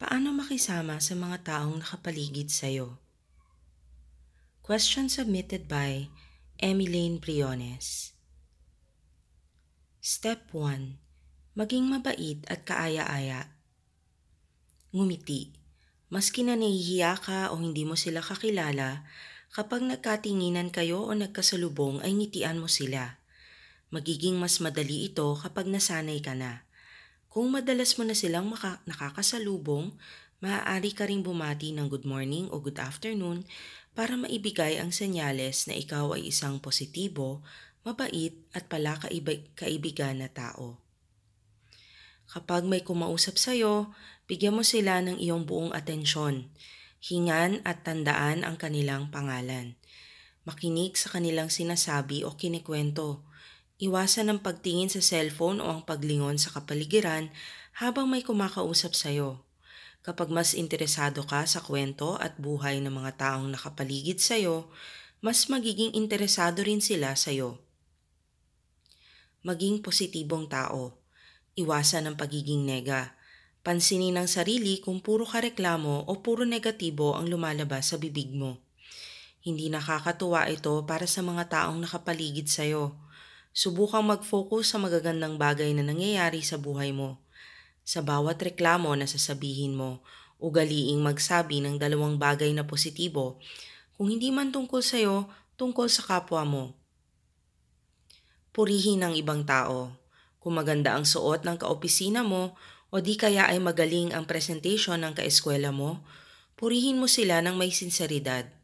Paano makisama sa mga taong nakapaligid sa iyo? Question submitted by Emilane Briones Step 1. Maging mabait at kaaya-aya. Ngumiti. Maski na nahihiya ka o hindi mo sila kakilala, kapag nagkatinginan kayo o nagkasalubong ay ngitian mo sila. Magiging mas madali ito kapag nasanay ka na. Kung madalas mo na silang maka- nakakasalubong, maaari ka ring bumati ng good morning o good afternoon para maibigay ang senyales na ikaw ay isang positibo, mabait at pala kaibig- kaibigan na tao. Kapag may kumausap sa'yo, bigyan mo sila ng iyong buong atensyon. Hingan at tandaan ang kanilang pangalan. Makinig sa kanilang sinasabi o kinikwento Iwasan ang pagtingin sa cellphone o ang paglingon sa kapaligiran habang may kumakausap sa iyo. Kapag mas interesado ka sa kwento at buhay ng mga taong nakapaligid sa iyo, mas magiging interesado rin sila sa iyo. Maging positibong tao. Iwasan ang pagiging nega. Pansinin ang sarili kung puro ka reklamo o puro negatibo ang lumalabas sa bibig mo. Hindi nakakatuwa ito para sa mga taong nakapaligid sa'yo. Subukang mag-focus sa magagandang bagay na nangyayari sa buhay mo. Sa bawat reklamo na sasabihin mo, ugaliing magsabi ng dalawang bagay na positibo, kung hindi man tungkol sa iyo, tungkol sa kapwa mo. Purihin ang ibang tao. Kung maganda ang suot ng kaopisina mo o di kaya ay magaling ang presentation ng kaeskwela mo, purihin mo sila ng may sinseridad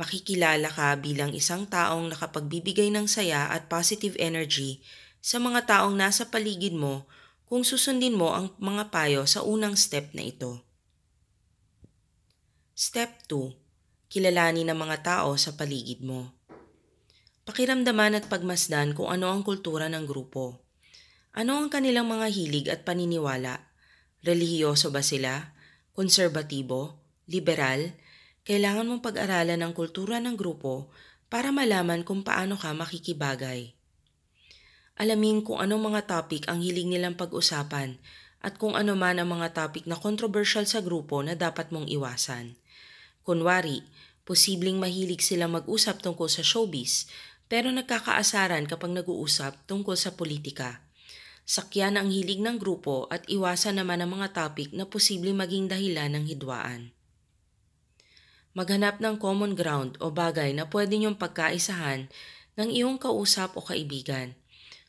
makikilala ka bilang isang taong nakapagbibigay ng saya at positive energy sa mga taong nasa paligid mo kung susundin mo ang mga payo sa unang step na ito. Step 2. Kilalanin ang mga tao sa paligid mo. Pakiramdaman at pagmasdan kung ano ang kultura ng grupo. Ano ang kanilang mga hilig at paniniwala? Relihiyoso ba sila? Konserbatibo? Liberal? kailangan mong pag-aralan ang kultura ng grupo para malaman kung paano ka makikibagay. Alamin kung anong mga topic ang hiling nilang pag-usapan at kung ano man ang mga topic na controversial sa grupo na dapat mong iwasan. Kunwari, posibleng mahilig silang mag-usap tungkol sa showbiz pero nagkakaasaran kapag nag-uusap tungkol sa politika. Sakyan ang hilig ng grupo at iwasan naman ang mga topic na posibleng maging dahilan ng hidwaan. Maghanap ng common ground o bagay na pwede niyong pagkaisahan ng iyong kausap o kaibigan.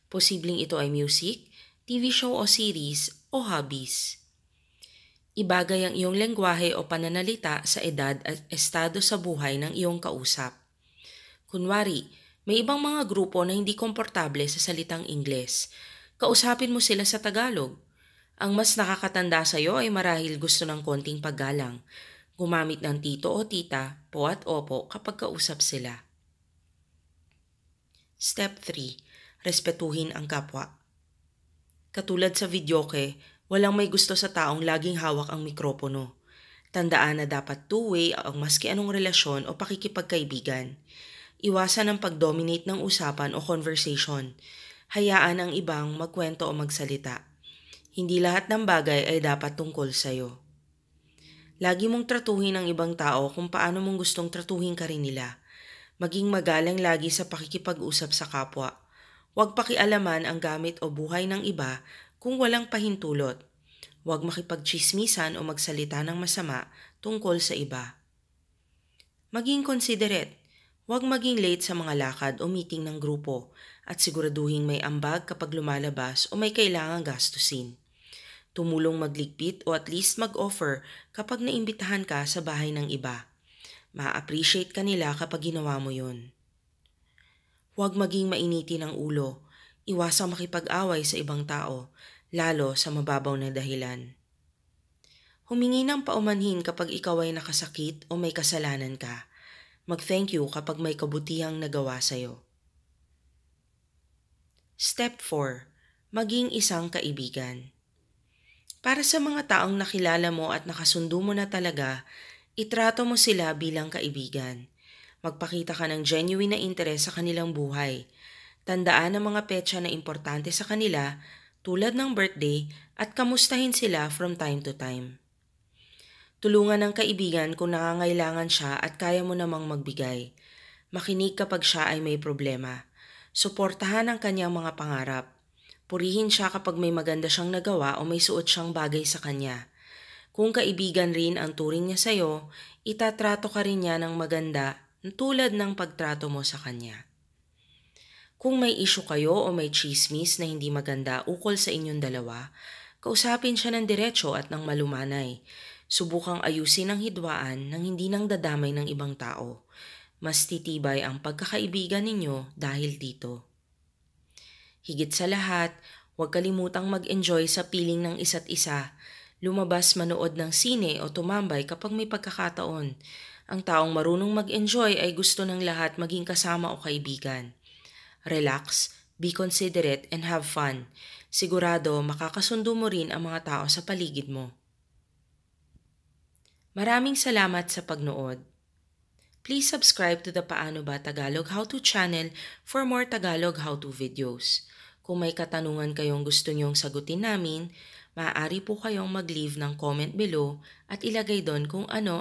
Posibleng ito ay music, TV show o series, o hobbies. Ibagay ang iyong lengguwahe o pananalita sa edad at estado sa buhay ng iyong kausap. Kunwari, may ibang mga grupo na hindi komportable sa salitang Ingles. Kausapin mo sila sa Tagalog. Ang mas nakakatanda sa iyo ay marahil gusto ng konting paggalang. Gumamit ng tito o tita, po at opo kapag kausap sila. Step 3. Respetuhin ang kapwa. Katulad sa videoke, walang may gusto sa taong laging hawak ang mikropono. Tandaan na dapat two-way ang maski anong relasyon o pakikipagkaibigan. Iwasan ang pag-dominate ng usapan o conversation. Hayaan ang ibang magkwento o magsalita. Hindi lahat ng bagay ay dapat tungkol sa'yo. Lagi mong tratuhin ang ibang tao kung paano mong gustong tratuhin ka rin nila. Maging magalang lagi sa pakikipag-usap sa kapwa. Huwag pakialaman ang gamit o buhay ng iba kung walang pahintulot. Huwag makipagchismisan o magsalita ng masama tungkol sa iba. Maging considerate. Huwag maging late sa mga lakad o meeting ng grupo at siguraduhin may ambag kapag lumalabas o may kailangang gastusin tumulong magligpit o at least mag-offer kapag naimbitahan ka sa bahay ng iba. Ma-appreciate ka nila kapag ginawa mo yon. Huwag maging mainitin ang ulo. Iwasang makipag-away sa ibang tao, lalo sa mababaw na dahilan. Humingi ng paumanhin kapag ikaw ay nakasakit o may kasalanan ka. Mag-thank you kapag may kabutihang nagawa sa'yo. Step 4. Maging isang kaibigan. Para sa mga taong nakilala mo at nakasundo mo na talaga, itrato mo sila bilang kaibigan. Magpakita ka ng genuine na interes sa kanilang buhay. Tandaan ang mga petsa na importante sa kanila tulad ng birthday at kamustahin sila from time to time. Tulungan ng kaibigan kung nangangailangan siya at kaya mo namang magbigay. Makinig kapag siya ay may problema. Suportahan ang kanyang mga pangarap. Purihin siya kapag may maganda siyang nagawa o may suot siyang bagay sa kanya. Kung kaibigan rin ang turing niya sa'yo, itatrato ka rin niya ng maganda tulad ng pagtrato mo sa kanya. Kung may issue kayo o may chismis na hindi maganda ukol sa inyong dalawa, kausapin siya ng diretsyo at ng malumanay. Subukang ayusin ang hidwaan nang hindi nang dadamay ng ibang tao. Mas titibay ang pagkakaibigan ninyo dahil dito. Higit sa lahat, huwag kalimutang mag-enjoy sa piling ng isa't isa. Lumabas manood ng sine o tumambay kapag may pagkakataon. Ang taong marunong mag-enjoy ay gusto ng lahat maging kasama o kaibigan. Relax, be considerate, and have fun. Sigurado makakasundo mo rin ang mga tao sa paligid mo. Maraming salamat sa pagnood please subscribe to the Paano Ba Tagalog How-To channel for more Tagalog How-To videos. Kung may katanungan kayong gusto nyong sagutin namin, maaari po kayong mag-leave ng comment below at ilagay doon kung ano